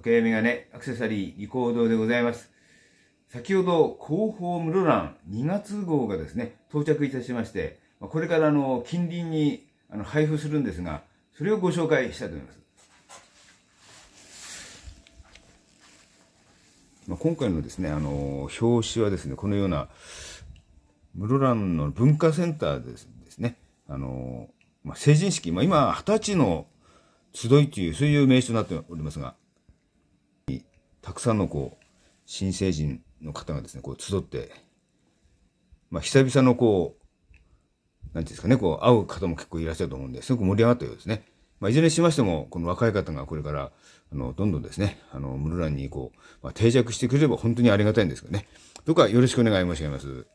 時計メがね、アクセサリー、リコードでございます。先ほど、広報室蘭2月号がですね、到着いたしまして、これからの近隣にあの配布するんですが、それをご紹介したいと思います。まあ、今回のですね、あの、表紙はですね、このような、室蘭の文化センターですね、あの、まあ、成人式、まあ、今、二十歳の集いという、そういう名称になっておりますが、たくさんのこう、新成人の方がですね、こう集って、まあ、久々のこう、なんていうんですかね、こう、会う方も結構いらっしゃると思うんで、すごく盛り上がったようですね。まあ、いずれにしましても、この若い方がこれから、あの、どんどんですね、あの、室蘭にこう、まあ、定着してくれれば本当にありがたいんですけどね。どうかよろしくお願い申し上げます。